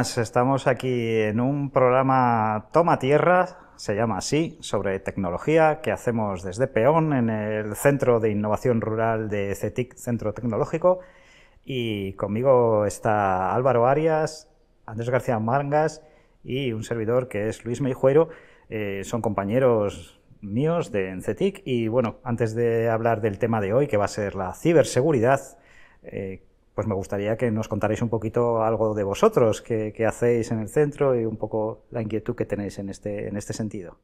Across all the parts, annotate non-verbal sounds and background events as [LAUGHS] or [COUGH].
estamos aquí en un programa Toma Tierra, se llama así, sobre tecnología que hacemos desde Peón en el Centro de Innovación Rural de CETIC, Centro Tecnológico. Y conmigo está Álvaro Arias, Andrés García Mangas y un servidor que es Luis Meijuero. Eh, son compañeros míos de CETIC. Y bueno, antes de hablar del tema de hoy, que va a ser la ciberseguridad, eh, pues me gustaría que nos contarais un poquito algo de vosotros, qué, hacéis en el centro y un poco la inquietud que tenéis en este, en este sentido.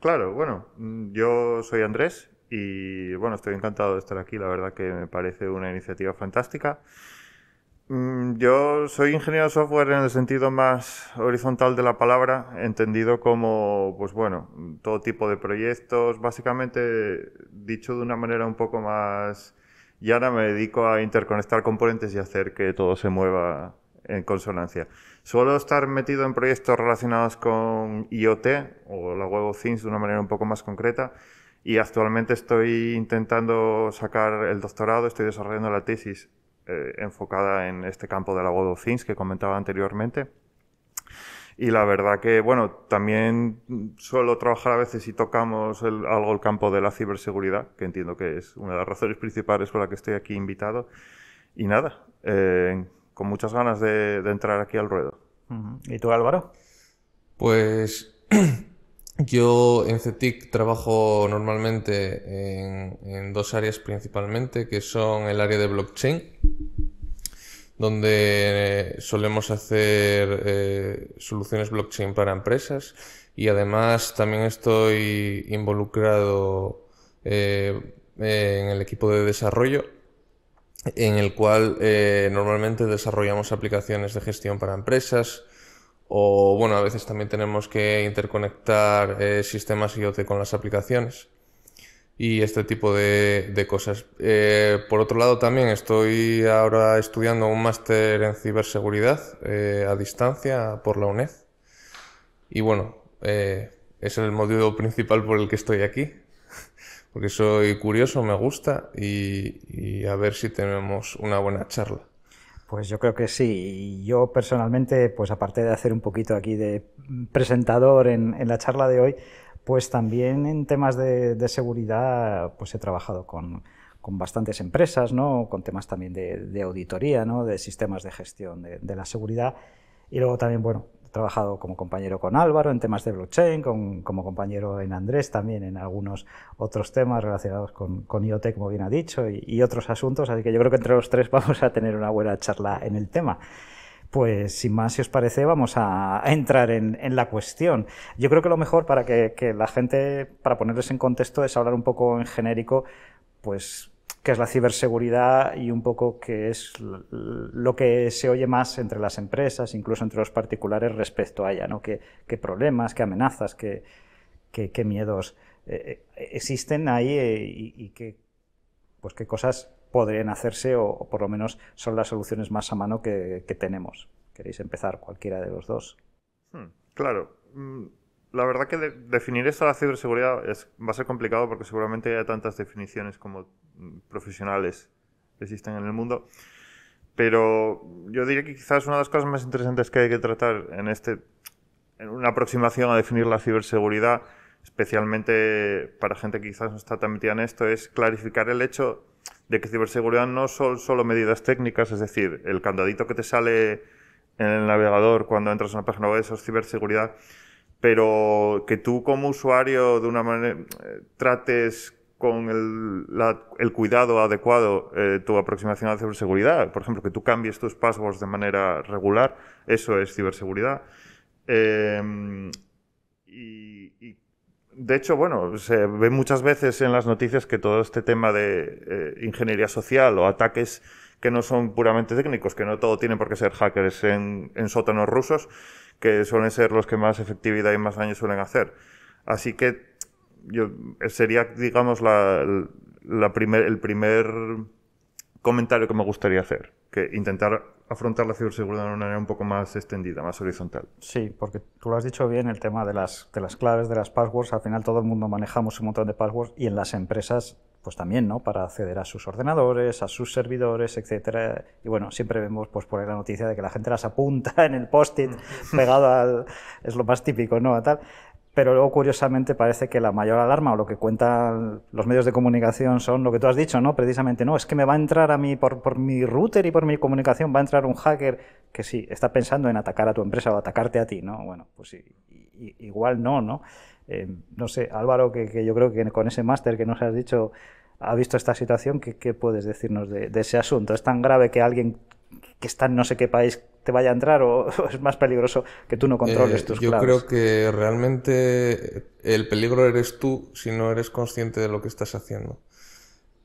Claro, bueno, mm, yo soy Andrés y bueno, estoy encantado de estar aquí, la verdad que me parece una iniciativa fantástica. Mm, yo soy ingeniero de software en el sentido más horizontal de la palabra, entendido como, pues bueno, todo tipo de proyectos, básicamente dicho de una manera un poco más y ahora me dedico a interconectar componentes y hacer que todo se mueva en consonancia. Suelo estar metido en proyectos relacionados con IoT o la Web of Things de una manera un poco más concreta y actualmente estoy intentando sacar el doctorado, estoy desarrollando la tesis eh, enfocada en este campo de la Web of Things que comentaba anteriormente. Y la verdad que, bueno, también suelo trabajar a veces y tocamos algo el campo de la ciberseguridad, que entiendo que es una de las razones principales por la que estoy aquí invitado. Y nada, eh, con muchas ganas de, entrar aquí al ruedo. ¿Y tú, Álvaro? Pues [CLEARS THROAT] yo en CETIC trabajo normalmente en, en, dos áreas principalmente, que son el área de blockchain donde eh, solemos hacer eh, soluciones blockchain para empresas y además también estoy involucrado eh, en el equipo de desarrollo en el cual normalmente desarrollamos aplicaciones de gestión para empresas o bueno, a veces también tenemos que interconectar sistemas IoT con las aplicaciones y este tipo de, cosas. Eh, por otro lado, también estoy ahora estudiando un máster en ciberseguridad eh, a distancia por la UNED. Y bueno, eh, es el motivo principal por el que estoy aquí, [LAUGHS] porque soy curioso, me gusta y, a ver si tenemos una buena charla. Pues yo creo que sí. Yo personalmente, pues aparte de hacer un poquito aquí de presentador en, en la charla de hoy, pues también en temas de, seguridad pues he trabajado con, bastantes empresas, ¿no? con temas también de, auditoría, ¿no? de sistemas de gestión de, la seguridad. Y luego también, bueno, he trabajado como compañero con Álvaro en temas de blockchain, como compañero en Andrés también en algunos otros temas relacionados con, IoT, como bien ha dicho, y otros asuntos. Así que yo creo que entre los tres [LAUGHS] vamos a tener una buena charla en el tema pues sin más, si os parece, vamos a [LAUGHS] entrar en, la cuestión. Yo creo que lo mejor para que, la gente, para ponerles en contexto, es hablar un poco en genérico, pues qué es la ciberseguridad y un poco qué es lo que se oye más entre las empresas, incluso entre los particulares respecto a ella, ¿no? ¿Qué, problemas, qué amenazas, qué, miedos eh, eh, existen ahí eh, y, y qué, pues qué cosas podrían hacerse o, por lo menos son las soluciones más a mano que, tenemos. ¿Queréis empezar cualquiera de los dos? Hmm, claro. Mm, la verdad que definir esto a la ciberseguridad es, va a ser complicado porque seguramente hay tantas definiciones como mm, profesionales que existen en el mundo. Pero yo diría que quizás una de las cosas más interesantes que hay que tratar en, este, en una aproximación a definir la ciberseguridad, especialmente para gente que quizás no está tan metida en esto, es clarificar el hecho de que ciberseguridad no son solo medidas técnicas, es decir, el candadito que te sale en el navegador cuando entras a una página web, eso es ciberseguridad, pero que tú como usuario de una manera trates con el, cuidado adecuado eh, tu aproximación a la ciberseguridad. Por ejemplo, que tú cambies tus passwords de manera regular, eso es ciberseguridad. Em, de hecho, bueno, se ve muchas veces en las noticias que todo este tema de eh, ingeniería social o ataques que no son puramente técnicos, que no todo tiene por qué ser hackers en, sótanos rusos, que suelen ser los que más efectividad y más daño suelen hacer. Así que yo, sería, digamos, la, la primer, el primer comentario que me gustaría hacer, que intentar afrontar la ciberseguridad de una manera un poco más extendida, más horizontal. Sí, porque tú lo has dicho bien, el tema de las, las claves, de las passwords, al final todo el mundo manejamos un montón de passwords y en las empresas pues también, ¿no? Para acceder a sus ordenadores, a sus servidores, etcétera. Y bueno, siempre vemos pues por ahí la noticia de que la gente las apunta [LAUGHS] en el posting it pegado al es lo más típico, ¿no? A tal pero luego curiosamente parece que la mayor alarma o lo que cuentan los medios de comunicación son lo que tú has dicho, ¿no? Precisamente, no, es que me va a entrar a mí por, por mi router y por mi comunicación, va a entrar un hacker que sí, está pensando en atacar a tu empresa o atacarte a ti, ¿no? Bueno, pues igual no, ¿no? Eh, no sé, Álvaro, que, yo creo que con ese máster que nos has dicho ha visto esta situación, ¿qué, puedes decirnos de, de ese asunto? ¿Es tan grave que alguien que está en no sé qué país vaya a entrar [LAUGHS] o, es más peligroso que tú no controles eh, tus Yo creo que realmente el peligro eres tú si no eres consciente de lo que estás haciendo.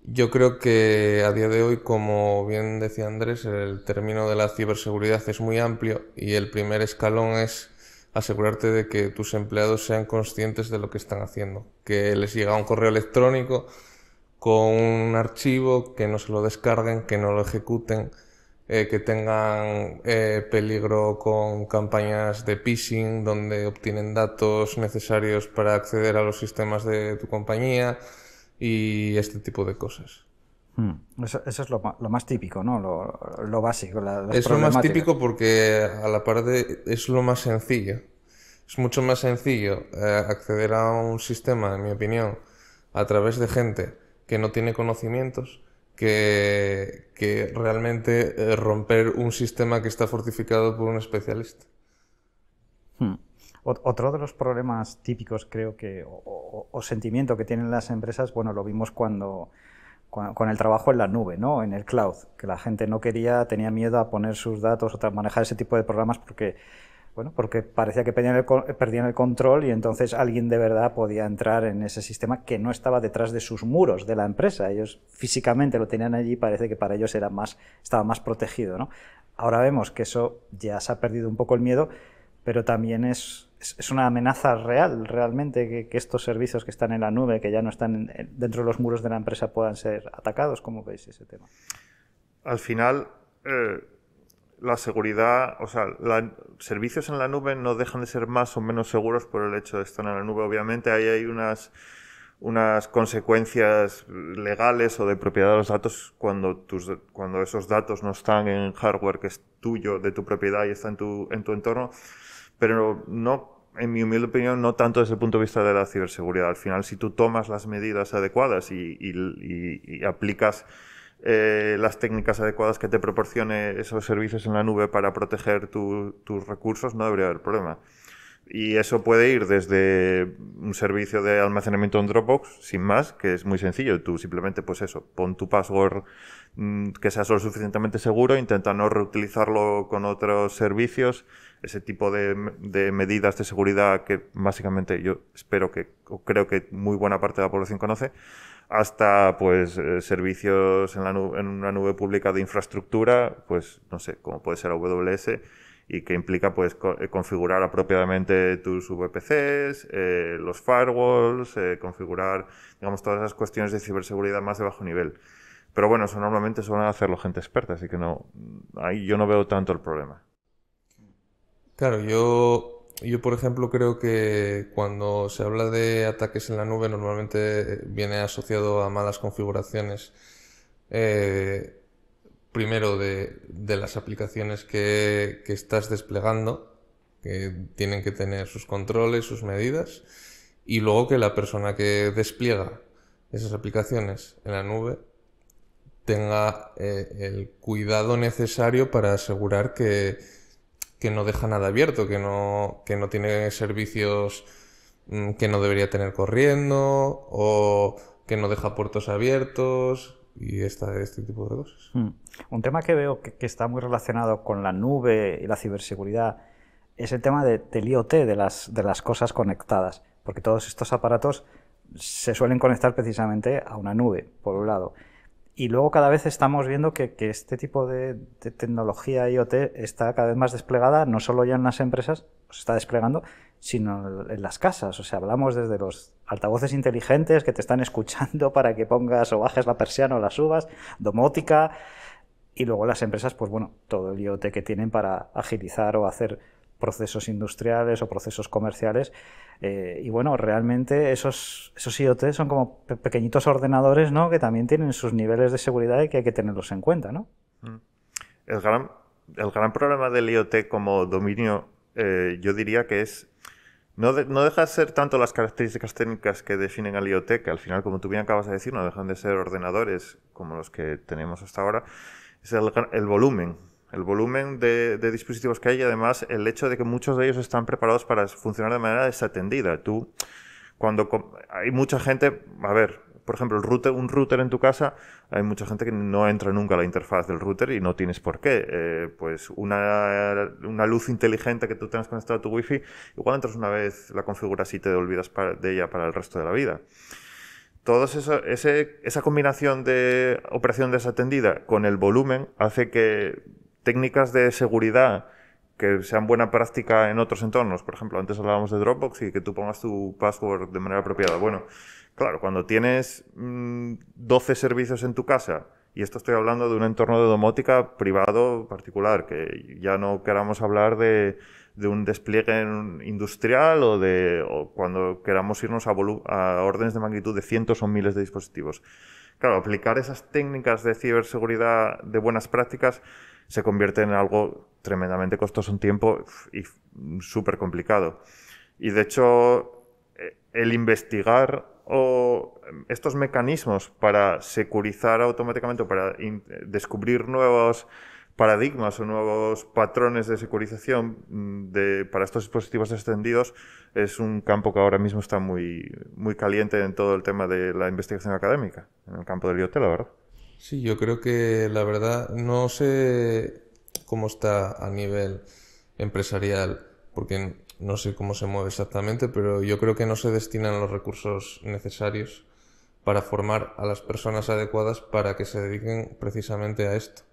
Yo creo que a día de hoy, como bien decía Andrés, el término de la ciberseguridad es muy amplio y el primer escalón es asegurarte de que tus empleados sean conscientes de lo que están haciendo, que les llega un correo electrónico con un archivo, que no se lo descarguen, que no lo ejecuten, eh, que tengan eh, peligro con campañas de phishing donde obtienen datos necesarios para acceder a los sistemas de tu compañía y este tipo de cosas. Hmm. Eso, es lo, más típico, ¿no? Lo, básico. es lo más típico porque a la par de, es lo más sencillo. Es mucho más sencillo eh, acceder a un sistema, en mi opinión, a través de gente que no tiene conocimientos que, realmente eh, romper un sistema que está fortificado por un especialista. Hmm. Otro de los problemas típicos, creo que, o, sentimiento que tienen las empresas, bueno, lo vimos cuando, con el trabajo en la nube, ¿no? En el cloud, que la gente no quería, tenía miedo a poner sus datos o manejar ese tipo de programas porque bueno, porque parecía que perdían el, control y entonces alguien de verdad podía entrar en ese sistema que no estaba detrás de sus muros de la empresa. Ellos físicamente lo tenían allí y parece que para ellos era más, estaba más protegido. ¿no? Ahora vemos que eso ya se ha perdido un poco el miedo, pero también es, es, una amenaza real, realmente, que, estos servicios que están en la nube, que ya no están dentro de los muros de la empresa, puedan ser atacados. ¿Cómo veis ese tema? Al final... Eh, la seguridad, o sea, la, servicios en la nube no dejan de ser más o menos seguros por el hecho de estar en la nube. Obviamente ahí hay unas, unas consecuencias legales o de propiedad de los datos cuando, tus, cuando esos datos no están en hardware que es tuyo, de tu propiedad y está en tu, en tu entorno, pero no, en mi humilde opinión, no tanto desde el punto de vista de la ciberseguridad. Al final, si tú tomas las medidas adecuadas y aplicas eh, las técnicas adecuadas que te proporcione esos servicios en la nube para proteger tus recursos, no debería haber problema. Y eso puede ir desde un servicio de almacenamiento en Dropbox, sin más, que es muy sencillo. Tú simplemente, pues eso, pon tu password mm, que sea solo suficientemente seguro, intenta no reutilizarlo con otros servicios, ese tipo de, de, medidas de seguridad que básicamente yo espero que, o creo que muy buena parte de la población conoce hasta pues eh, servicios en, una nube pública de infraestructura, pues no sé, como puede ser AWS, y que implica pues eh, configurar apropiadamente tus VPCs, eh, los firewalls, configurar, digamos, todas esas cuestiones de ciberseguridad más de bajo nivel. Pero bueno, eso normalmente suelen hacerlo gente experta, así que no, ahí yo no veo tanto el problema. Claro, yo yo, por ejemplo, creo que cuando se habla de ataques en la nube normalmente viene asociado a malas configuraciones. Eh, primero de, las aplicaciones que, estás desplegando, que tienen que tener sus controles, sus medidas, y luego que la persona que despliega esas aplicaciones en la nube tenga eh, el cuidado necesario para asegurar que, que no deja nada abierto, que no, que no tiene servicios mm, que no debería tener corriendo o que no deja puertos abiertos y esta, este tipo de cosas. Mm. Un tema que veo que, está muy relacionado con la nube y la ciberseguridad es el tema de, del IoT, de las, de las cosas conectadas, porque todos estos aparatos se suelen conectar precisamente a una nube, por un lado. Y luego cada vez estamos viendo que, este tipo de, tecnología IoT está cada vez más desplegada, no solo ya en las empresas, se pues está desplegando, sino en las casas. O sea, hablamos desde los altavoces inteligentes que te están escuchando para que pongas o bajes la persiana o la subas, domótica, y luego las empresas, pues bueno, todo el IoT que tienen para agilizar o hacer procesos industriales o procesos comerciales. Eh, y bueno, realmente esos, esos IoT son como pequeñitos ordenadores ¿no? que también tienen sus niveles de seguridad y que hay que tenerlos en cuenta. ¿no? Mm. El, gran, el gran problema del IoT como dominio, eh, yo diría que es no, no, deja de ser tanto las características técnicas que definen al IoT, que al final, como tú bien acabas de decir, no dejan de ser ordenadores como los que tenemos hasta ahora, es el, el volumen el volumen de, dispositivos que hay y además el hecho de que muchos de ellos están preparados para funcionar de manera desatendida. Tú, cuando hay mucha gente, a ver, por ejemplo, el router, un router en tu casa, hay mucha gente que no entra nunca a la interfaz del router y no tienes por qué. Eh, pues una, una, luz inteligente que tú tengas conectada a tu wifi, igual entras una vez, la configuras y te olvidas de ella para el resto de la vida. esa combinación de operación desatendida con el volumen hace que técnicas de seguridad que sean buena práctica en otros entornos. Por ejemplo, antes hablábamos de Dropbox y que tú pongas tu password de manera apropiada. Bueno, claro, cuando tienes 12 mm, servicios en tu casa, y esto estoy hablando de un entorno de domótica privado particular, que ya no queramos hablar de, un despliegue industrial o de cuando queramos irnos a órdenes de magnitud de cientos o miles de dispositivos. Claro, aplicar esas técnicas de ciberseguridad de buenas prácticas se convierte en algo tremendamente costoso en tiempo y súper complicado. Y de hecho, eh, el investigar o em, estos mecanismos para securizar automáticamente, para descubrir nuevos paradigmas o nuevos patrones de securización mm, para estos dispositivos extendidos es un campo que ahora mismo está muy, muy caliente en todo el tema de la investigación académica, en el campo del IoT, la verdad. Sí, yo creo que la verdad no sé cómo está a nivel empresarial, porque no sé cómo se mueve exactamente, pero yo creo que no se destinan los recursos necesarios para formar a las personas adecuadas para que se dediquen precisamente a esto,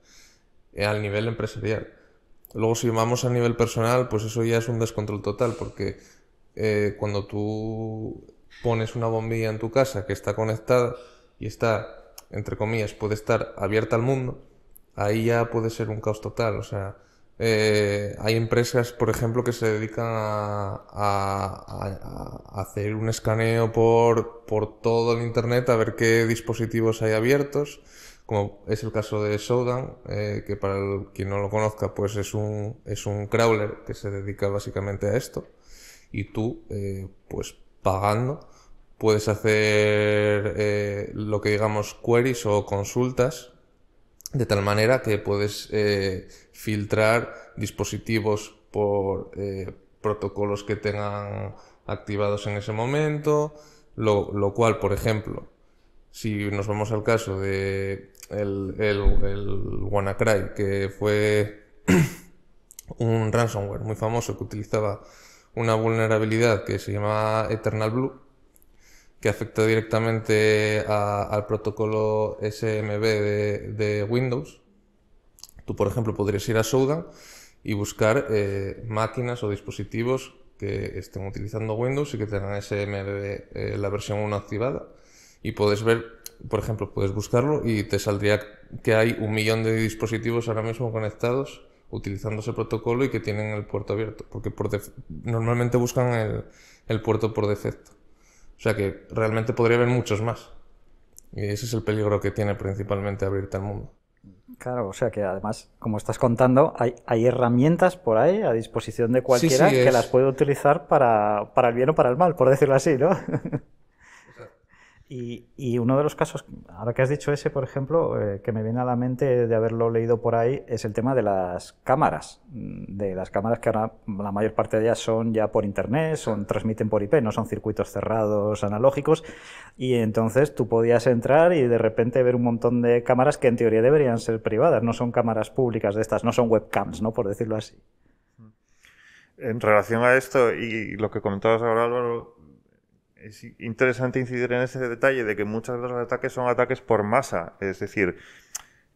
eh, al nivel empresarial. Luego si vamos a nivel personal, pues eso ya es un descontrol total, porque eh, cuando tú pones una bombilla en tu casa que está conectada y está entre comillas, puede estar abierta al mundo, ahí ya puede ser un caos total. O sea, eh, hay empresas, por ejemplo, que se dedican a, hacer un escaneo por, todo el Internet a ver qué dispositivos hay abiertos, como es el caso de Shodan, eh, que para quien no lo conozca, pues es un, es un crawler que se dedica básicamente a esto. Y tú, eh, pues pagando, Puedes hacer eh, lo que digamos queries o consultas, de tal manera que puedes eh, filtrar dispositivos por eh, protocolos que tengan activados en ese momento, lo, cual, por ejemplo, si nos vamos al caso de el, el, el WannaCry, que fue [CLEARS THROAT] un ransomware muy famoso que utilizaba una vulnerabilidad que se llamaba Eternal Blue, que afecta directamente al protocolo SMB de, Windows. Tú, por ejemplo, podrías ir a Soda y buscar eh, máquinas o dispositivos que estén utilizando Windows y que tengan SMB, eh, la versión 1 activada. Y puedes ver, por ejemplo, puedes buscarlo y te saldría que hay un millón de dispositivos ahora mismo conectados utilizando ese protocolo y que tienen el puerto abierto, porque por normalmente buscan el puerto por defecto. O sea que realmente podría haber muchos más. Y ese es el peligro que tiene principalmente abrirte al mundo. Claro, o sea que además, como estás contando, hay, herramientas por ahí a disposición de cualquiera que las puede utilizar para, para el bien o para el mal, por decirlo así, ¿no? [LAUGHS] Y, uno de los casos, ahora que has dicho ese, por ejemplo, eh, que me viene a la mente de haberlo leído por ahí, es el tema de las cámaras. Mm, de las cámaras que ahora la mayor parte de ellas son ya por internet, son, transmiten por IP, no son circuitos cerrados, analógicos. Y entonces tú podías entrar y de repente ver un montón de cámaras que en teoría deberían ser privadas, no son cámaras públicas de estas, no son webcams, ¿no? Por decirlo así. En relación a esto y lo que comentabas ahora, Álvaro, es interesante incidir en ese detalle de que muchas de los ataques son ataques por masa, es decir,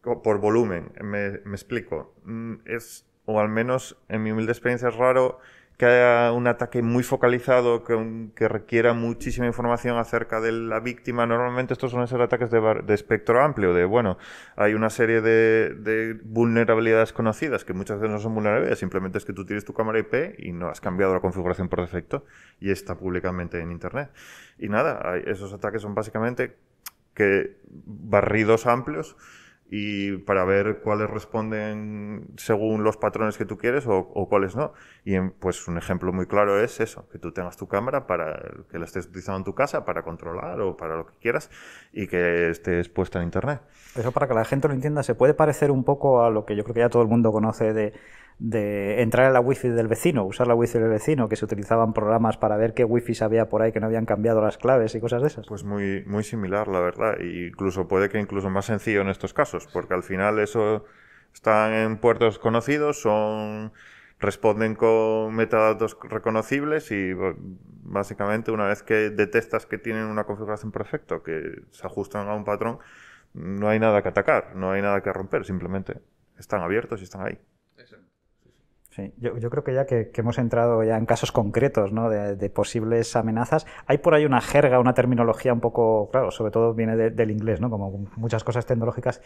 por volumen. Me, me explico. Mm, es, o al menos en mi humilde experiencia es raro que haya un ataque muy focalizado, que, requiera muchísima información acerca de la víctima. Normalmente estos suelen ser ataques de, espectro amplio, de, bueno, hay una serie de, vulnerabilidades conocidas que muchas veces no son vulnerabilidades, simplemente es que tú tienes tu cámara IP y no has cambiado la configuración por defecto y está públicamente en Internet. Y nada, esos ataques son básicamente que barridos amplios y para ver cuáles responden según los patrones que tú quieres o, cuáles no. Y pues un ejemplo muy claro es eso, que tú tengas tu cámara para que la estés utilizando en tu casa para controlar o para lo que quieras y que estés puesta en internet. Eso para que la gente lo entienda, se puede parecer un poco a lo que yo creo que ya todo el mundo conoce de entrar en la wifi del vecino, usar la wifi del vecino, que se utilizaban programas para ver qué wifi había por ahí, que no habían cambiado las claves y cosas de esas. Pues muy, muy similar, la verdad, e incluso puede que incluso más sencillo en estos casos, porque al final eso están en puertos conocidos, son responden con metadatos reconocibles y básicamente una vez que detectas que tienen una configuración perfecta, que se ajustan a un patrón, no hay nada que atacar, no hay nada que romper, simplemente están abiertos y están ahí. Sí, yo, creo que ya que, hemos entrado ya en casos concretos ¿no? de, posibles amenazas, hay por ahí una jerga, una terminología un poco, claro, sobre todo viene del inglés, ¿no? como muchas cosas tecnológicas,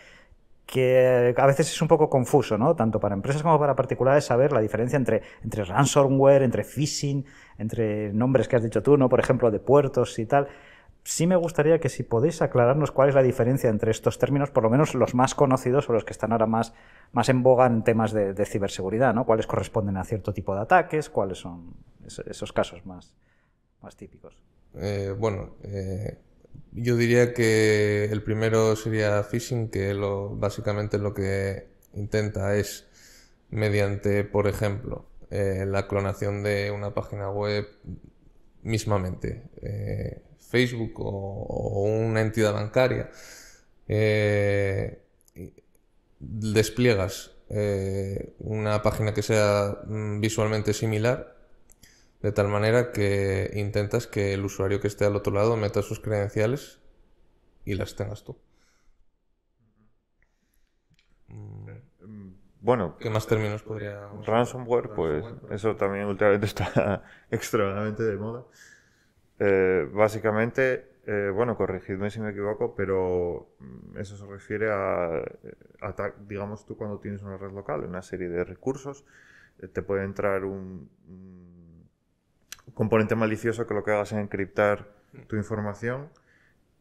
que a veces es un poco confuso, ¿no? tanto para empresas como para particulares, saber la diferencia entre, entre ransomware, entre phishing, entre nombres que has dicho tú, ¿no? por ejemplo, de puertos y tal sí me gustaría que si podéis aclararnos cuál es la diferencia entre estos términos, por lo menos los más conocidos o los que están ahora más, más en boga en temas de, ciberseguridad, ¿no? Cuáles corresponden a cierto tipo de ataques, cuáles son esos casos más, más típicos. Eh, bueno, eh, yo diría que el primero sería phishing, que básicamente lo que intenta es mediante, por ejemplo, eh, la clonación de una página web mismamente Facebook o, una entidad bancaria, eh, despliegas eh, una página que sea mm, visualmente similar, de tal manera que intentas que el usuario que esté al otro lado meta sus credenciales y las tengas tú. Mm, bueno, ¿qué más términos podría? Ransomware, pues, pues eso también últimamente está [LAUGHS] extremadamente de moda. Eh, básicamente, eh, bueno, corregidme si me equivoco, pero mm, eso se refiere a, eh, digamos, tú cuando tienes una red local, una serie de recursos, te puede entrar un, componente malicioso que lo que hagas es encriptar mm. tu información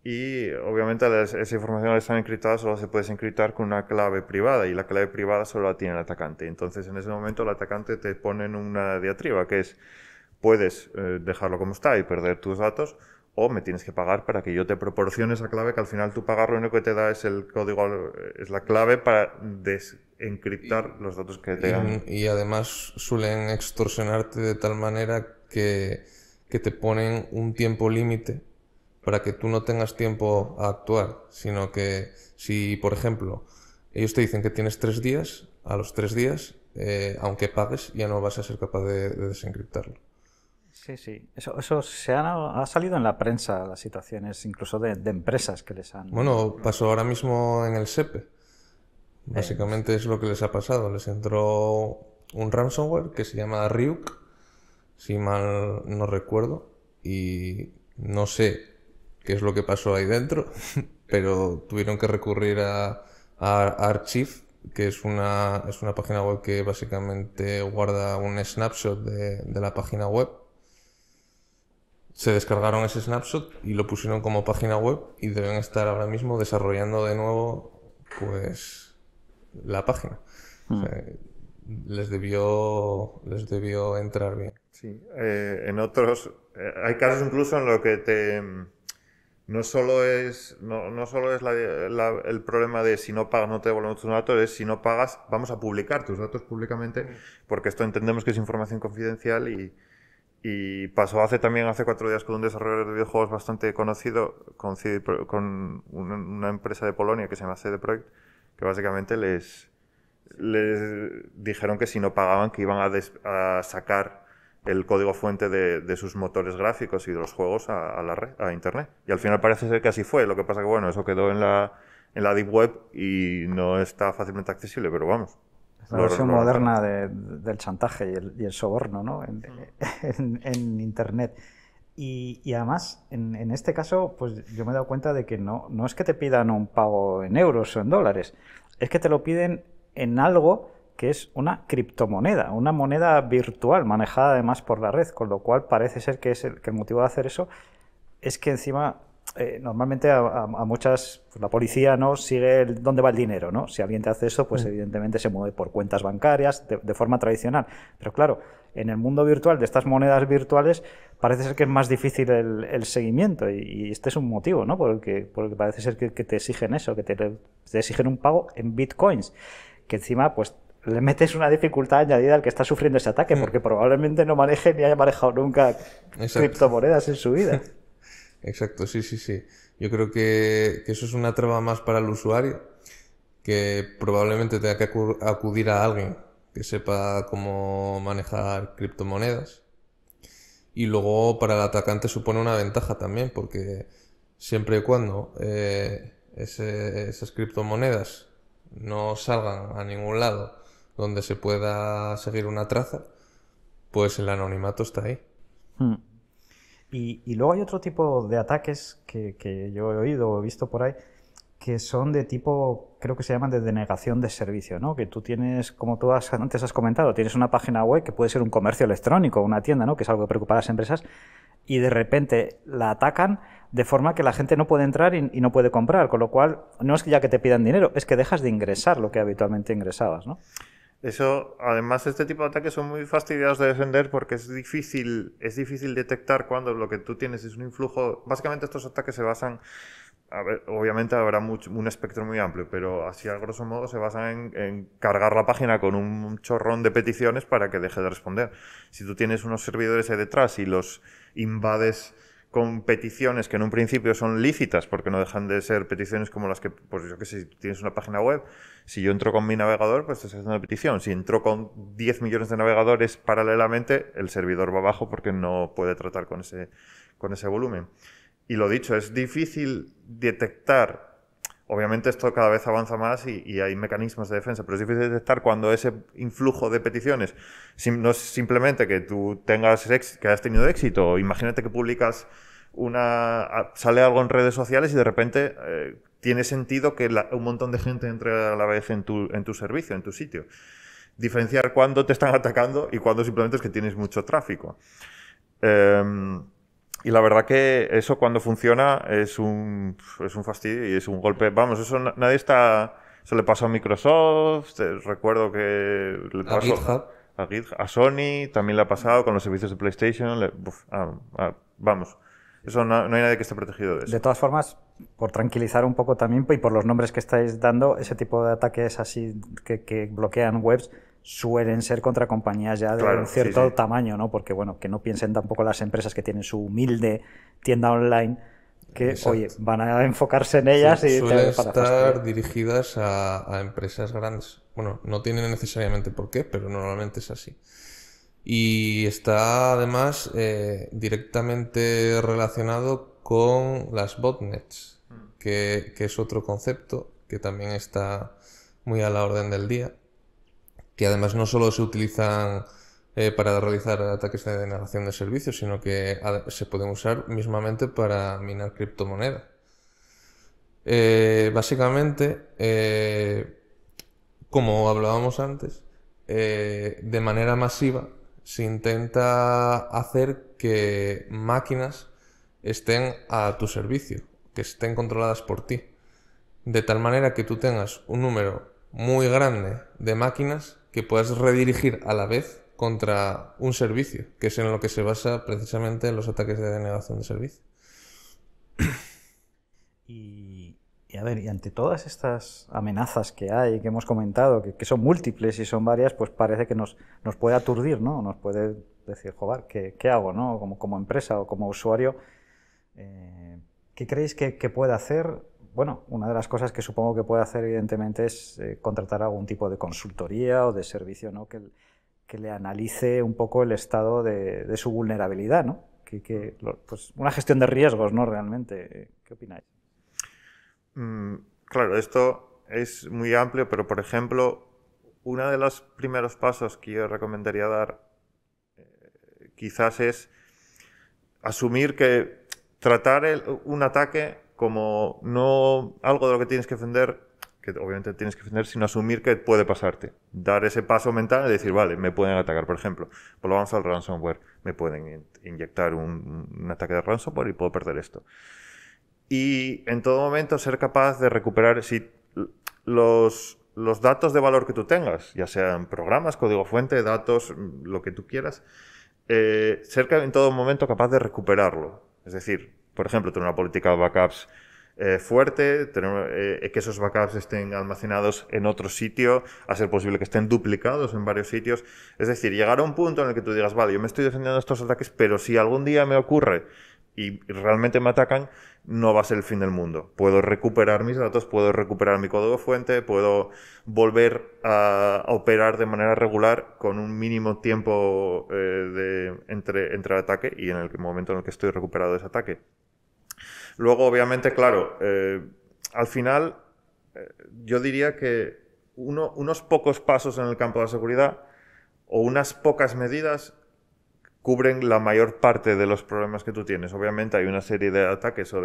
y obviamente esa información al estar encriptada solo se puede encriptar con una clave privada y la clave privada solo la tiene el atacante. Entonces en ese momento el atacante te pone en una diatriba que es puedes eh, dejarlo como está y perder tus datos, o me tienes que pagar para que yo te proporcione esa clave que al final tú pagar lo único que te da es el código, es la clave para desencriptar los datos que te Y, además suelen extorsionarte de tal manera que, te ponen un tiempo límite para que tú no tengas tiempo a actuar, sino que si, por ejemplo, ellos te dicen que tienes tres días, a los tres días, eh, aunque pagues, ya no vas a ser capaz de desencriptarlo. Sí, sí. Eso, eso se ha salido en la prensa, las situaciones incluso de, empresas que les han... Bueno, pasó ahora mismo en el SEPE. Eh, básicamente es lo que les ha pasado. Les entró un ransomware que se llama Ryuk, si mal no recuerdo, y no sé qué es lo que pasó ahí dentro, [LAUGHS] pero tuvieron que recurrir a, Archive, que es una, es una página web que básicamente guarda un snapshot de la página web se descargaron ese snapshot y lo pusieron como página web y deben estar ahora mismo desarrollando de nuevo pues la página. Hmm. les debió les debió entrar bien. Sí, eh, en otros eh, hay casos incluso en los que te no solo es no, es el problema de si no pagas no te devolvemos tus datos, es si no pagas vamos a publicar tus datos públicamente hmm. porque esto entendemos que es información confidencial y, y pasó hace también hace cuatro días con un desarrollador de videojuegos bastante conocido, con, una empresa de Polonia que se llama CD Projekt, que básicamente les, les dijeron que si no pagaban que iban a, sacar el código fuente de, sus motores gráficos y de los juegos a, a la red, a internet. Y al final parece ser que así fue. Lo que pasa que bueno, eso quedó en la, en la Deep Web y no está fácilmente accesible, pero vamos. La versión moderna del chantaje y el, soborno ¿no? en, Internet. Y, además, en, este caso, pues yo me he dado cuenta de que no, no es que te pidan un pago en euros o en dólares, es que te lo piden en algo que es una criptomoneda, una moneda virtual manejada además por la red, con lo cual parece ser que, es que el motivo de hacer eso es que encima eh, normalmente a, muchas, pues la policía no sigue el, dónde va el dinero, ¿no? Si alguien te hace eso, pues mm. evidentemente se mueve por cuentas bancarias de, forma tradicional. Pero claro, en el mundo virtual de estas monedas virtuales parece ser que es más difícil el, el seguimiento y, este es un motivo, ¿no? Por el que, por el que parece ser que, te exigen eso, que te, exigen un pago en bitcoins, que encima pues le metes una dificultad añadida al que está sufriendo ese ataque, mm. porque probablemente no maneje ni haya manejado nunca criptomonedas en su vida. [LAUGHS] Exacto, sí, sí, sí. Yo creo que, eso es una traba más para el usuario, que probablemente tenga que acudir a alguien que sepa cómo manejar criptomonedas. Y luego para el atacante supone una ventaja también, porque siempre y cuando eh, esas criptomonedas no salgan a ningún lado donde se pueda seguir una traza, pues el anonimato está ahí. Hmm. Y, luego hay otro tipo de ataques que, yo he oído o he visto por ahí, que son de tipo, creo que se llaman de denegación de servicio, ¿no? Que tú tienes, como tú has, antes has comentado, tienes una página web que puede ser un comercio electrónico, una tienda, ¿no? Que es algo que preocupa a las empresas, y de repente la atacan de forma que la gente no puede entrar y, y no puede comprar, con lo cual no es que ya que te pidan dinero, es que dejas de ingresar lo que habitualmente ingresabas, ¿no? Eso, además, este tipo de ataques son muy fastidiados de defender porque es difícil, es difícil detectar cuando lo que tú tienes es un influjo. Básicamente estos ataques se basan, a ver, obviamente habrá mucho, un espectro muy amplio, pero así a grosso modo se basan en, en, cargar la página con un chorrón de peticiones para que deje de responder. Si tú tienes unos servidores ahí detrás y los invades con peticiones que en un principio son lícitas, porque no dejan de ser peticiones como las que, pues yo que sé, si tienes una página web, si yo entro con mi navegador, pues estás haciendo una petición. Si entro con 10 millones de navegadores paralelamente, el servidor va abajo porque no puede tratar con ese, con ese volumen. Y lo dicho, es difícil detectar Obviamente esto cada vez avanza más y, hay mecanismos de defensa, pero es difícil detectar cuando ese influjo de peticiones no es simplemente que tú tengas que has tenido éxito. Imagínate que publicas una sale algo en redes sociales y de repente eh, tiene sentido que un montón de gente entre a la vez en tu, en tu servicio, en tu sitio. Diferenciar cuándo te están atacando y cuándo simplemente es que tienes mucho tráfico. Em, y la verdad que eso cuando funciona es un, es un fastidio y es un golpe. Vamos, eso nadie está... Se le pasó a Microsoft, eh, recuerdo que le pasó... A GitHub. A, Sony también le ha pasado con los servicios de PlayStation. Ah, ah, vamos, eso no, hay nadie que esté protegido de eso. De todas formas, por tranquilizar un poco también y por los nombres que estáis dando, ese tipo de ataques así que, que bloquean webs suelen ser contra compañías ya de un cierto tamaño, ¿no? Porque, bueno, que no piensen tampoco las empresas que tienen su humilde tienda online, que, oye, van a enfocarse en ellas y y... Suelen estar dirigidas a, empresas grandes. Bueno, no tienen necesariamente por qué, pero normalmente es así. Y está, además, eh, directamente relacionado con las botnets, mm. que es otro concepto que también está muy a la orden del día que además no solo se utilizan eh, para realizar ataques de denegación de servicios, sino que se pueden usar mismamente para minar criptomonedas. Eh, básicamente, eh, como hablábamos antes, de manera masiva se intenta hacer que máquinas estén a tu servicio, que estén controladas por ti, de tal manera que tú tengas un número muy grande de máquinas que puedas redirigir a la vez contra un servicio, que es en lo que se basa precisamente en los ataques de denegación de servicio. Y, a ver, y ante todas estas amenazas que hay, que hemos comentado, que, son múltiples y son varias, pues parece que nos, puede aturdir, ¿no? Nos puede decir, joder, ¿qué, qué hago, ¿no? Como, como empresa o como usuario, eh, ¿qué creéis que, que puede hacer bueno, una de las cosas que supongo que puede hacer, evidentemente, es eh, contratar algún tipo de consultoría o de servicio ¿no? que, que le analice un poco el estado de, su vulnerabilidad, Que, pues, una gestión de riesgos, ¿no? Realmente. Eh, ¿Qué opináis? Mm, claro, esto es muy amplio, pero por ejemplo, uno de los primeros pasos que yo recomendaría dar eh, quizás es asumir que tratar un ataque como no algo de lo que tienes que defender, que obviamente tienes que defender, sino asumir que puede pasarte. Dar ese paso mental y decir, vale, me pueden atacar, por ejemplo, pues lo vamos al ransomware, me pueden inyectar un, ataque de ransomware y puedo perder esto. Y en todo momento ser capaz de recuperar, si los, datos de valor que tú tengas, ya sean programas, código fuente, datos, lo que tú quieras, eh, ser en todo momento capaz de recuperarlo. Es decir, por ejemplo, tener una política de backups eh, fuerte, eh, eh, que esos backups estén almacenados en otro sitio, hacer posible que estén duplicados en varios sitios. Es decir, llegar a un punto en el que tú digas, vale, yo me estoy defendiendo estos ataques, pero si algún día me ocurre y realmente me atacan, no va a ser el fin del mundo. Puedo recuperar mis datos, puedo recuperar mi código fuente, puedo volver a operar de manera regular con un mínimo tiempo entre, entre el ataque y en el momento en el que estoy recuperado de ese ataque. Luego, obviamente, claro, eh, al final eh, yo diría que unos pocos pasos en el campo de la seguridad o unas pocas medidas cubren la mayor parte de los problemas que tú tienes. Obviamente hay una serie de ataques o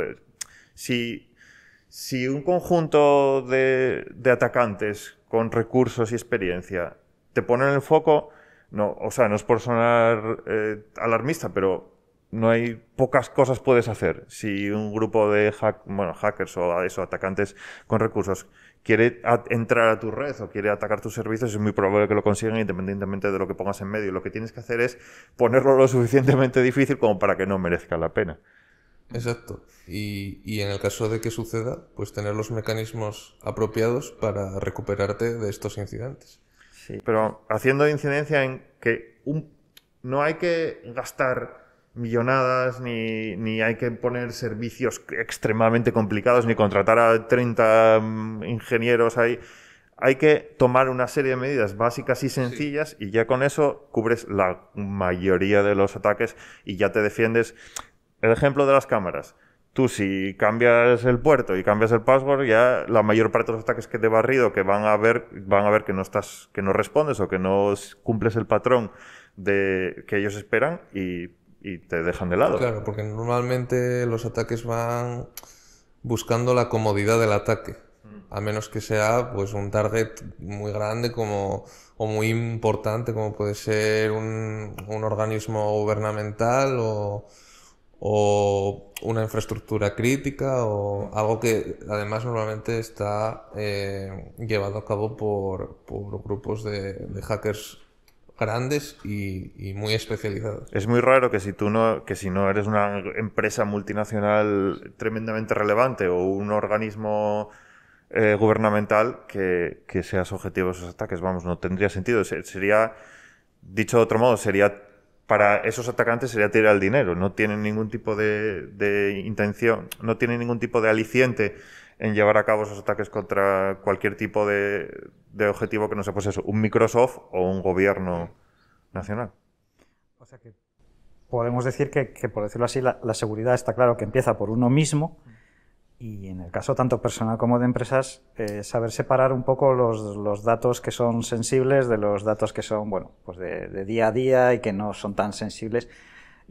Si, un conjunto de, atacantes con recursos y experiencia te ponen el foco, no, o sea, no es por sonar eh, alarmista, pero no hay pocas cosas puedes hacer. Si un grupo de hackers o atacantes con recursos quiere entrar a tu red o quiere atacar tus servicios, es muy probable que lo consigan independientemente de lo que pongas en medio. Lo que tienes que hacer es ponerlo lo suficientemente difícil como para que no merezca la pena. Exacto. Y, en el caso de que suceda, pues tener los mecanismos apropiados para recuperarte de estos incidentes. Sí. Pero haciendo incidencia en que un, no hay que gastar millonadas, ni, ni, hay que poner servicios extremadamente complicados, ni contratar a 30 mm, ingenieros ahí. Hay que tomar una serie de medidas básicas y sencillas y ya con eso cubres la mayoría de los ataques y ya te defiendes. El ejemplo de las cámaras. Tú si cambias el puerto y cambias el password, ya la mayor parte de los ataques que te barrido que van a ver, van a ver que no estás, que no respondes o que no cumples el patrón de que ellos esperan y y te dejan de lado. Claro, porque normalmente los ataques van buscando la comodidad del ataque. A menos que sea pues un target muy grande como, o muy importante, como puede ser un, organismo gubernamental o, una infraestructura crítica o algo que además normalmente está eh, llevado a cabo por, por grupos de hackers grandes y, muy especializados. Es muy raro que si tú no, que si no eres una empresa multinacional tremendamente relevante o un organismo eh, gubernamental que, que, seas objetivo de esos ataques. Vamos, no tendría sentido. Sería, dicho de otro modo, sería para esos atacantes sería tirar el dinero. No tienen ningún tipo de, de intención, no tienen ningún tipo de aliciente en llevar a cabo esos ataques contra cualquier tipo de, objetivo que no sea pues eso, un Microsoft o un gobierno nacional. podemos decir que, por decirlo así, la, seguridad está claro que empieza por uno mismo y en el caso tanto personal como de empresas, eh, saber separar un poco los, datos que son sensibles de los datos que son, bueno, pues de, de día a día y que no son tan sensibles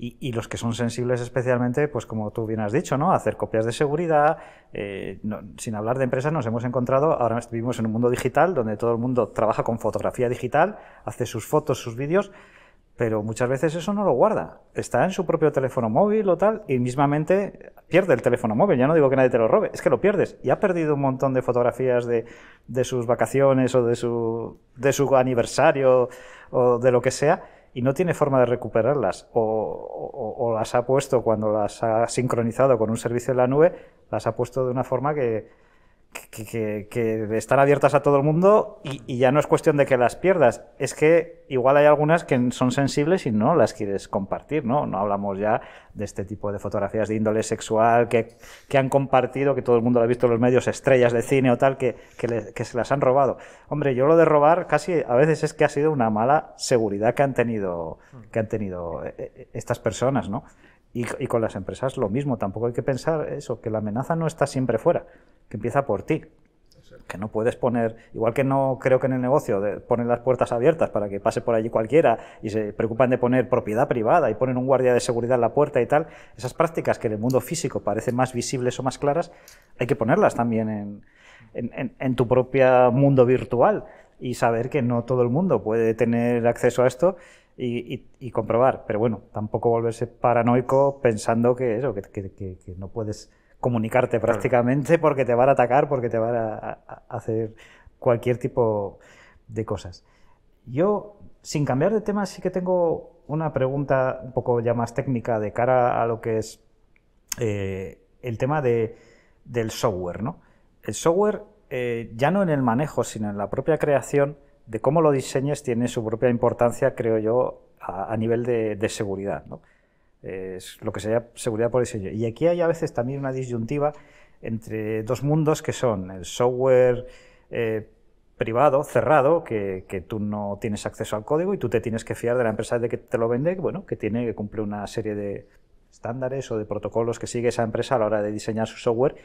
y, los que son sensibles especialmente, pues como tú bien has dicho, ¿no? Hacer copias de seguridad. Eh, sin hablar de empresas, nos hemos encontrado, ahora vivimos en un mundo digital donde todo el mundo trabaja con fotografía digital, hace sus fotos, sus vídeos, pero muchas veces eso no lo guarda. Está en su propio teléfono móvil o tal, y mismamente pierde el teléfono móvil. Ya no digo que nadie te lo robe, es que lo pierdes. Y ha perdido un montón de fotografías de, de sus vacaciones o de su, de su aniversario o de lo que sea y no tiene forma de recuperarlas o, o, las ha puesto cuando las ha sincronizado con un servicio de la nube, las ha puesto de una forma que, que, que, están abiertas a todo el mundo y, ya no es cuestión de que las pierdas, es que igual hay algunas que son sensibles y no las quieres compartir, ¿no? No hablamos ya de este tipo de fotografías de índole sexual que, que han compartido, que todo el mundo lo ha visto en los medios, estrellas de cine o tal, que, que se las han robado. Hombre, yo lo de robar casi a veces es que ha sido una mala seguridad que han tenido, que han tenido eh, eh, estas personas, ¿no? Y, y, con las empresas lo mismo, tampoco hay que pensar eso, que la amenaza no está siempre fuera que empieza por ti. Que no puedes poner, igual que no creo que en el negocio de, ponen las puertas abiertas para que pase por allí cualquiera y se preocupan de poner propiedad privada y ponen un guardia de seguridad en la puerta y tal, esas prácticas que en el mundo físico parecen más visibles o más claras, hay que ponerlas también en, tu propio mundo virtual y saber que no todo el mundo puede tener acceso a esto y, comprobar. Pero bueno, tampoco volverse paranoico pensando que eso, que, que no puedes comunicarte prácticamente porque te van a atacar, porque te van a, hacer cualquier tipo de cosas. Yo, sin cambiar de tema, sí que tengo una pregunta un poco ya más técnica de cara a lo que es eh, el tema del software. ¿no? El software, eh, ya no en el manejo, sino en la propia creación, de cómo lo diseñes, tiene su propia importancia, creo yo, a, nivel de, de seguridad. ¿no? es lo que sería seguridad por diseño. Y aquí hay a veces también una disyuntiva entre dos mundos que son el software eh, privado, cerrado, que, tú no tienes acceso al código y tú te tienes que fiar de la empresa de que te lo vende, bueno, que tiene que cumplir una serie de estándares o de protocolos que sigue esa empresa a la hora de diseñar su software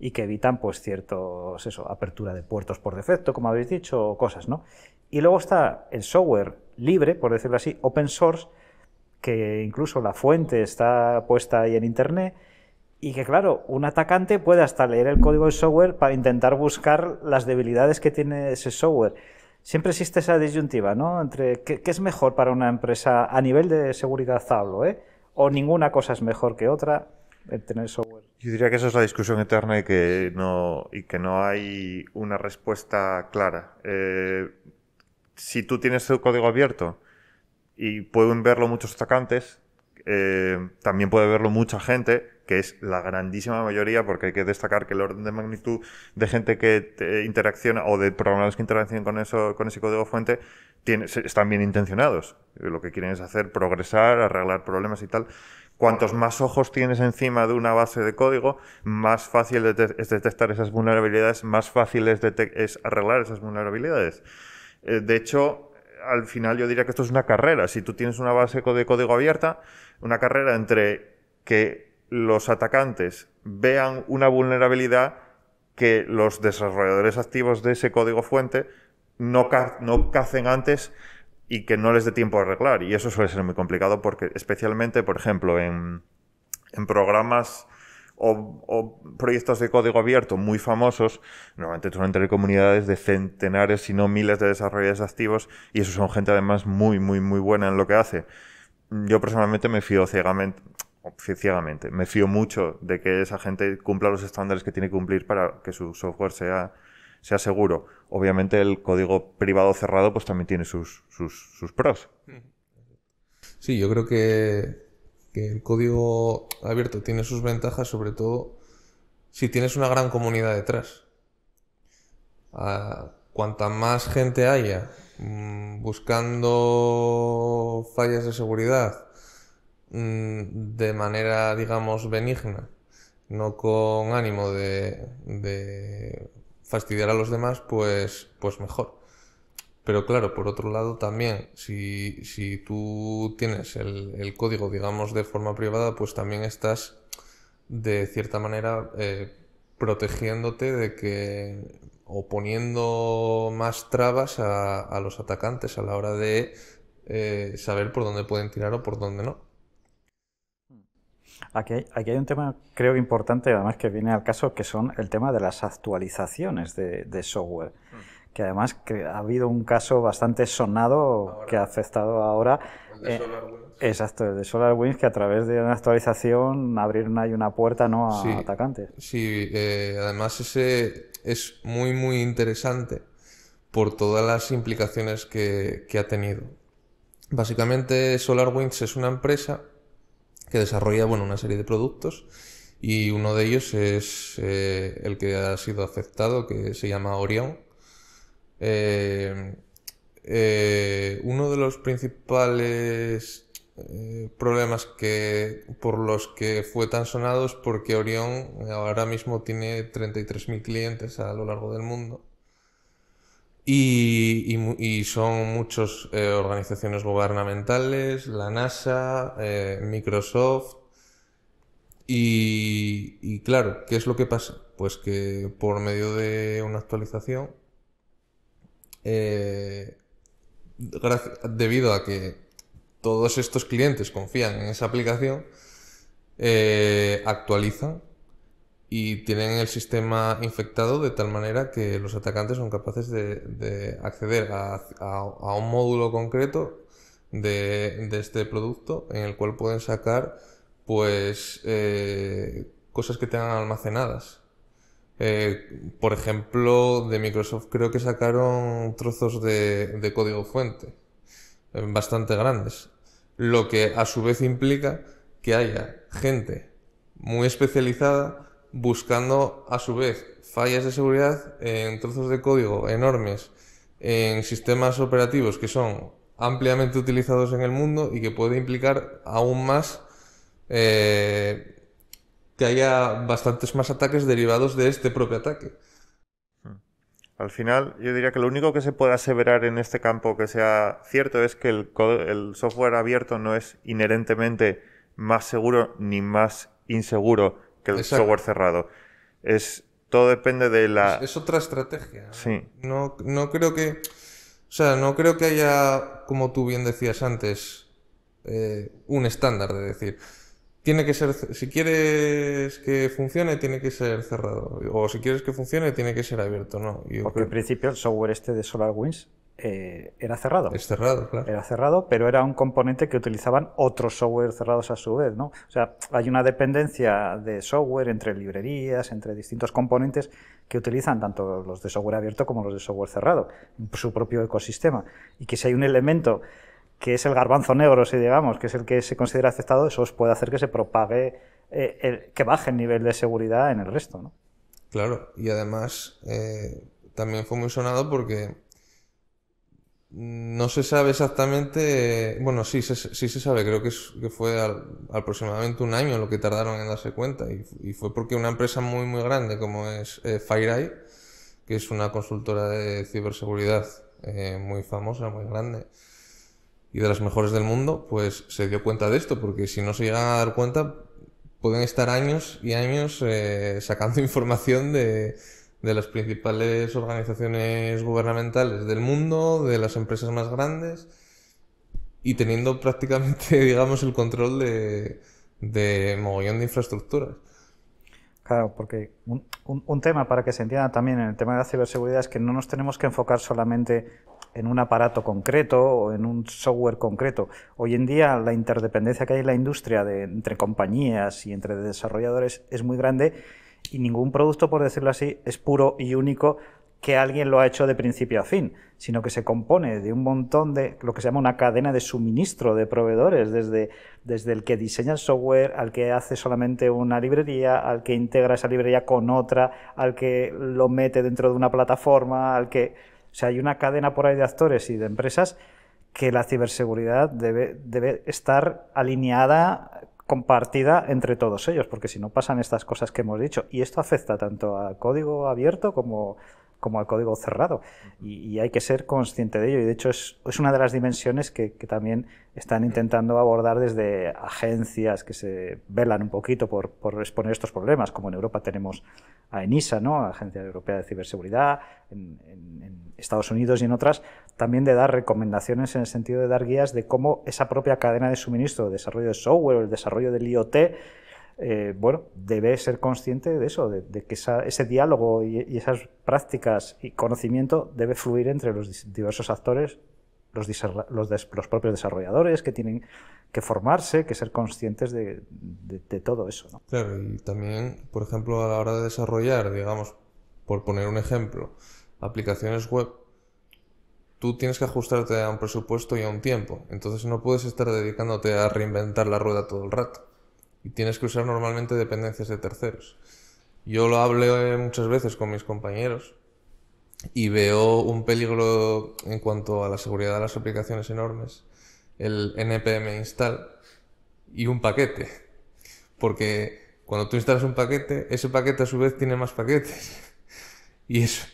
y que evitan pues ciertos eso, apertura de puertos por defecto, como habéis dicho, cosas, ¿no? Y luego está el software libre, por decirlo así, open source, que incluso la fuente está puesta ahí en Internet y que, claro, un atacante puede hasta leer el código del software para intentar buscar las debilidades que tiene ese software. Siempre existe esa disyuntiva, ¿no? Entre qué, es mejor para una empresa a nivel de seguridad hablo, ¿eh? O ninguna cosa es mejor que otra en tener software. Yo diría que esa es la discusión eterna y que no, y que no hay una respuesta clara. Eh, si tú tienes el código abierto, y pueden verlo muchos atacantes, eh, también puede verlo mucha gente, que es la grandísima mayoría, porque hay que destacar que el orden de magnitud de gente que eh, interacciona o de programadores que interaccionan con, eso, con ese código fuente están bien intencionados. Eh, lo que quieren es hacer progresar, arreglar problemas y tal. Cuantos más ojos tienes encima de una base de código, más fácil es detectar esas vulnerabilidades, más fácil es, arreglar esas vulnerabilidades. de hecho, al final yo diría que esto es una carrera. Si tú tienes una base de código abierta, una carrera entre que los atacantes vean una vulnerabilidad que los desarrolladores activos de ese código fuente no, cacen antes y que no les dé tiempo a arreglar. Y eso suele ser muy complicado porque especialmente, por ejemplo, en programas o, proyectos de código abierto muy famosos, normalmente suelen tener comunidades de centenares, si no miles de desarrolladores activos, y eso son gente además muy, muy, muy buena en lo que hace. Yo personalmente me fío ciegamente, ciegamente, me fío mucho de que esa gente cumpla los estándares que tiene que cumplir para que su software sea, sea seguro. Obviamente el código privado cerrado pues también tiene sus, sus, sus pros. Sí, yo creo que el código abierto tiene sus ventajas, sobre todo si tienes una gran comunidad detrás. cuanta más gente haya mm, buscando fallas de seguridad mm, de manera, digamos, benigna, no con ánimo de, de fastidiar a los demás, pues, pues mejor. Pero claro, por otro lado también, si, tú tienes el, código, digamos, de forma privada, pues también estás, de cierta manera, eh, protegiéndote de que o poniendo más trabas a, los atacantes a la hora de eh, saber por dónde pueden tirar o por dónde no. Aquí hay, aquí hay, un tema, creo importante, además que viene al caso, que son el tema de las actualizaciones de, software. Mm que además ha habido un caso bastante sonado que ha afectado ahora. El de eh, exacto, el de SolarWinds, que a través de una actualización abrieron ahí una puerta ¿no? a atacantes. Sí, eh, además ese es muy, muy interesante por todas las implicaciones que, ha tenido. Básicamente SolarWinds es una empresa que desarrolla bueno, una serie de productos y uno de ellos es eh, el que ha sido afectado, que se llama Orion eh, eh, uno de los principales eh, problemas que, por los que fue tan sonado es porque Orion ahora mismo tiene 33.000 clientes a lo largo del mundo. Y, son muchas organizaciones gubernamentales, la NASA, Microsoft, y, claro, ¿qué es lo que pasa? Pues que por medio de una actualización eh, debido a que todos estos clientes confían en esa aplicación, eh, actualizan y tienen el sistema infectado de tal manera que los atacantes son capaces de, acceder a, un módulo concreto de, este producto en el cual pueden sacar pues eh, cosas que tengan almacenadas eh, por ejemplo, de Microsoft creo que sacaron trozos de, código fuente eh, bastante grandes, lo que a su vez implica que haya gente muy especializada buscando a su vez fallas de seguridad en trozos de código enormes en sistemas operativos que son ampliamente utilizados en el mundo y que puede implicar aún más eh, que haya bastantes más ataques derivados de este propio ataque. Hmm. Al final, yo diría que lo único que se puede aseverar en este campo que sea cierto es que el, software abierto no es inherentemente más seguro ni más inseguro que el software cerrado. Es todo depende de la. Es, otra estrategia. Sí. No, no, creo que. O sea, no creo que haya, como tú bien decías antes, eh, un estándar de decir tiene que ser, si quieres que funcione, tiene que ser cerrado. O si quieres que funcione, tiene que ser abierto, ¿no? Porque principio el software este de SolarWinds eh, era cerrado. Es cerrado, claro. Era cerrado, pero era un componente que utilizaban otros software cerrados a su vez, ¿no? O sea, hay una dependencia de software entre librerías, entre distintos componentes que utilizan tanto los de software abierto como los de software cerrado, su propio ecosistema. Y que si hay un elemento que es el garbanzo negro, si digamos, que es el que se considera aceptado, eso puede hacer que se propague, eh, que baje el nivel de seguridad en el resto, ¿no? Claro, y además eh, también fue muy sonado porque no se sabe exactamente, bueno, sí, se, sí se sabe, creo que, fue aproximadamente un año lo que tardaron en darse cuenta y, fue porque una empresa muy, muy grande como es eh, FireEye, que es una consultora de ciberseguridad muy famosa, muy grande, y de las mejores del mundo, pues se dio cuenta de esto, porque si no se llegan a dar cuenta, pueden estar años y años eh, sacando [LAUGHS] información de, las principales organizaciones gubernamentales del mundo, de las empresas más grandes, y teniendo [LAUGHS] prácticamente, digamos, el control de, de mogollón de infraestructuras. Claro, porque un, un, un, tema para que se entienda también en el tema de la ciberseguridad es que no nos tenemos que enfocar solamente en un aparato concreto o en un software concreto. Hoy en día la interdependencia que hay en la industria de, entre compañías y entre desarrolladores es muy grande y ningún producto, por decirlo así, es puro y único que alguien lo ha hecho de principio a fin, sino que se compone de un montón de lo que se llama una cadena de suministro de proveedores, desde, desde el que diseña el software, al que hace solamente una librería, al que integra esa librería con otra, al que lo mete dentro de una plataforma, al que sea, hay una cadena por ahí de actores y de empresas que la ciberseguridad debe, debe estar alineada, compartida entre todos ellos, porque si no pasan estas cosas que hemos dicho. Y esto afecta tanto al código abierto como como el código cerrado. Y, hay que ser consciente de ello. Y de hecho es, una de las dimensiones que, también están intentando abordar desde agencias que se velan un poquito por, exponer estos problemas, como en Europa tenemos a ENISA, ¿no? Agencia Europea de Ciberseguridad, en, Estados Unidos y en otras, también de dar recomendaciones en el sentido de dar guías de cómo esa propia cadena de suministro, el desarrollo de software, el desarrollo del IoT, eh, bueno, debe ser consciente de eso, de, que ese diálogo y, esas prácticas y conocimiento debe fluir entre los diversos actores, los, propios desarrolladores que tienen que formarse, que ser conscientes de, todo eso. Claro, también, por ejemplo, a la hora de desarrollar, digamos, por poner un ejemplo, aplicaciones web, tú tienes que ajustarte a un presupuesto y a un tiempo, entonces no puedes estar dedicándote a reinventar la rueda todo el rato y tienes que usar normalmente dependencias de terceros. Yo lo hablé muchas veces con mis compañeros y veo un peligro en cuanto a la seguridad de las aplicaciones enormes, el npm install y un paquete. Porque cuando tú instalas un paquete, ese paquete a su vez tiene más paquetes. [LAUGHS] y eso.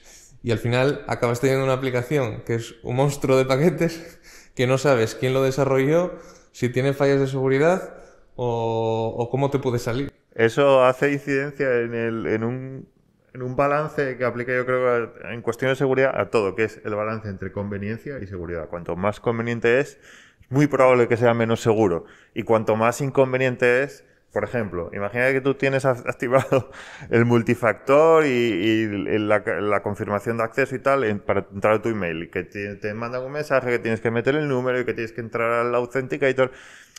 Y al final acabas teniendo una aplicación que es un monstruo de paquetes que no sabes quién lo desarrolló, si tiene fallas de seguridad o, cómo te puede salir. Eso hace incidencia en, el, en, un, balance que aplica yo creo en cuestión de seguridad a todo, que es el balance entre conveniencia y seguridad. Cuanto más conveniente es, es muy probable que sea menos seguro. Y cuanto más inconveniente es, por ejemplo, imagina que tú tienes [LAUGHS] activado el multifactor y, la, confirmación de acceso y tal para entrar a tu email, y que te, te, mandan un mensaje, que tienes que meter el número y que tienes que entrar al Authenticator.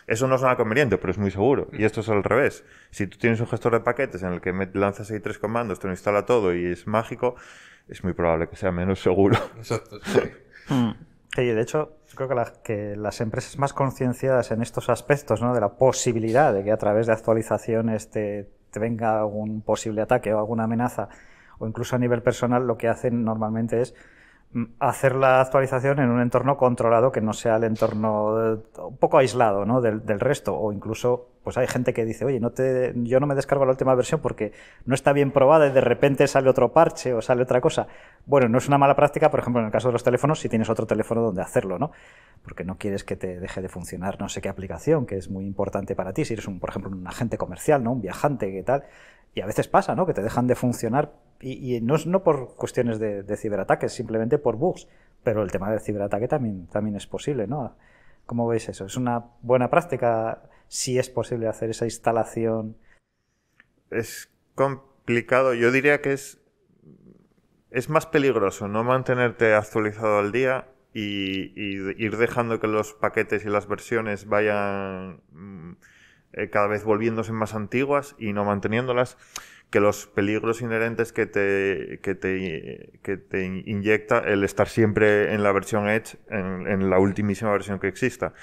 Eso no es nada conveniente, pero es muy seguro. Y esto es al revés. Si tú tienes un gestor de paquetes en el que lanzas ahí tres comandos, te lo instala todo y es mágico, es muy probable que sea menos seguro. Exacto. Hmm de hecho, creo que, que, las empresas más concienciadas en estos aspectos, ¿no? de la posibilidad de que a través de actualizaciones te venga algún posible ataque o alguna amenaza, o incluso a nivel personal, lo que hacen normalmente es Mm, hacer la actualización en un entorno controlado que no sea el entorno eh, un poco aislado ¿no? del, resto o incluso pues hay gente que dice oye no te yo no me descargo la última versión porque no está bien probada y de repente sale otro parche o sale otra cosa bueno no es una mala práctica por ejemplo en el caso de los teléfonos si tienes otro teléfono donde hacerlo no porque no quieres que te deje de funcionar no sé qué aplicación que es muy importante para ti si eres un por ejemplo un agente comercial no un viajante qué tal y a veces pasa, ¿no? Que te dejan de funcionar y, no no por cuestiones de, ciberataques, simplemente por bugs. Pero el tema del ciberataque también, también es posible, ¿no? ¿Cómo veis eso? ¿Es una buena práctica si es posible hacer esa instalación? Es complicado. Yo diría que es, es más peligroso no mantenerte actualizado al día y, y ir dejando que los paquetes y las versiones vayan mm, eh, cada vez volviéndose más antiguas y no manteniéndolas, que los peligros inherentes que te, que te, que te inyecta el estar siempre en la versión Edge, en, la ultimísima versión que exista.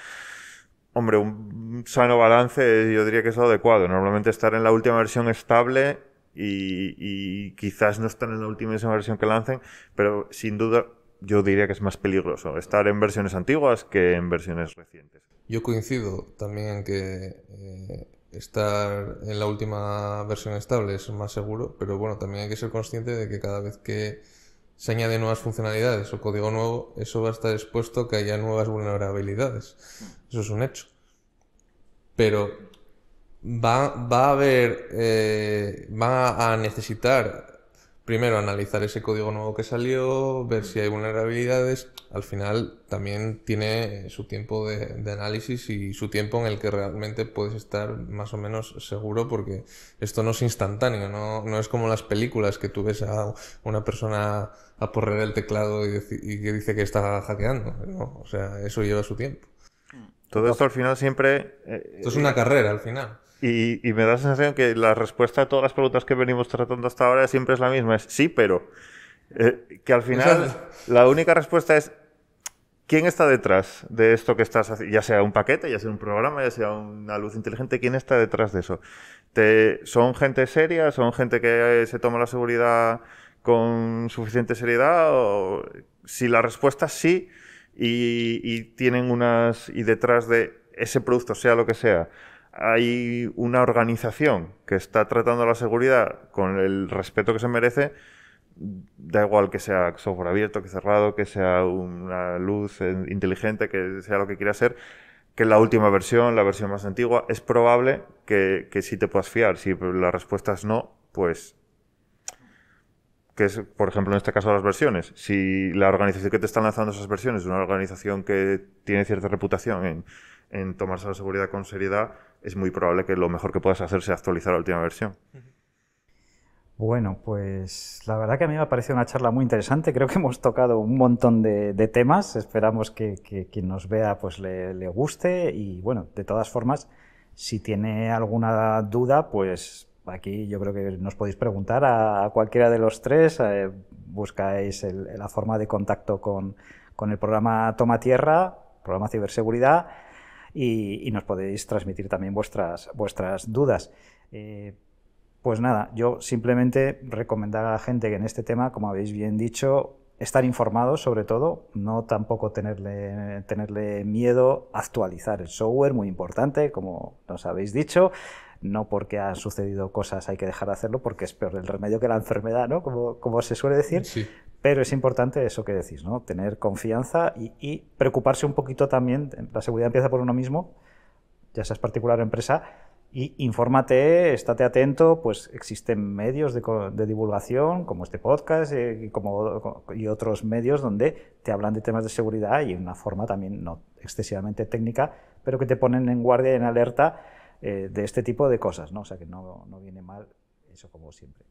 Hombre, un sano balance yo diría que es adecuado. Normalmente estar en la última versión estable y, quizás no estar en la ultimísima versión que lancen, pero sin duda yo diría que es más peligroso estar en versiones antiguas que en versiones recientes. Yo coincido también en que eh, estar en la última versión estable es más seguro, pero bueno, también hay que ser consciente de que cada vez que se añade nuevas funcionalidades o código nuevo, eso va a estar expuesto a que haya nuevas vulnerabilidades. Eso es un hecho. Pero va, va a haber, eh, va a necesitar primero analizar ese código nuevo que salió, ver si hay vulnerabilidades. Al final también tiene su tiempo de, análisis y su tiempo en el que realmente puedes estar más o menos seguro porque esto no es instantáneo, no, es como las películas que tú ves a una persona a porrer el teclado y, que dice que está hackeando. O sea, eso lleva su tiempo. Todo esto al final siempre... Eh, esto es una eh, carrera al final. Y, me da la sensación que la respuesta a todas las preguntas que venimos tratando hasta ahora siempre es la misma, es sí, pero... Eh, que al final la única respuesta es ¿Quién está detrás de esto que estás haciendo? Ya sea un paquete, ya sea un programa, ya sea una luz inteligente, ¿quién está detrás de eso? ¿Te, ¿Son gente seria? ¿Son gente que se toma la seguridad con suficiente seriedad? si la respuesta es sí, y, tienen unas. y detrás de ese producto, sea lo que sea, hay una organización que está tratando la seguridad con el respeto que se merece, da igual que sea software abierto, que cerrado, que sea una luz eh, inteligente, que sea lo que quiera ser, que la última versión, la versión más antigua, es probable que, que sí te puedas fiar. Si la respuesta es no, pues que es, por ejemplo, en este caso las versiones. Si la organización que te están lanzando esas versiones es una organización que tiene cierta reputación en, tomarse la seguridad con seriedad, es muy probable que lo mejor que puedas hacer sea actualizar la última versión. Bueno, pues la verdad que a mí me ha parecido una charla muy interesante. Creo que hemos tocado un montón de, temas. Esperamos que, que, quien nos vea pues le guste y bueno, de todas formas, si tiene alguna duda, pues aquí yo creo que nos podéis preguntar a, cualquiera de los tres, eh, buscáis la forma de contacto con, el programa Toma Tierra, programa Ciberseguridad, y, nos podéis transmitir también vuestras, vuestras dudas. Eh, pues nada, yo simplemente recomendar a la gente que en este tema, como habéis bien dicho, estar informados sobre todo, no tampoco tenerle, tenerle miedo, actualizar el software, muy importante, como nos habéis dicho, no porque han sucedido cosas hay que dejar de hacerlo, porque es peor el remedio que la enfermedad, ¿no? Como, se suele decir. Pero es importante eso que decís, ¿no? Tener confianza y, preocuparse un poquito también. La seguridad empieza por uno mismo, ya seas particular o empresa, y infórmate, estate atento, pues existen medios de, divulgación, como este podcast eh, y, otros medios donde te hablan de temas de seguridad y una forma también no excesivamente técnica, pero que te ponen en guardia y en alerta eh, de este tipo de cosas, ¿no? O sea que no, viene mal eso como siempre.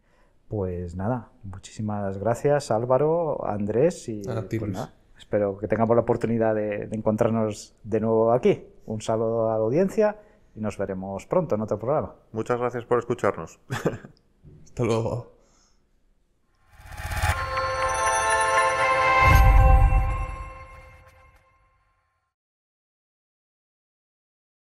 Pues nada, muchísimas gracias Álvaro, Andrés y pues espero que tengamos la oportunidad de, de, encontrarnos de nuevo aquí. Un saludo a la audiencia y nos veremos pronto en otro programa. Muchas gracias por escucharnos. [LAUGHS] Hasta luego.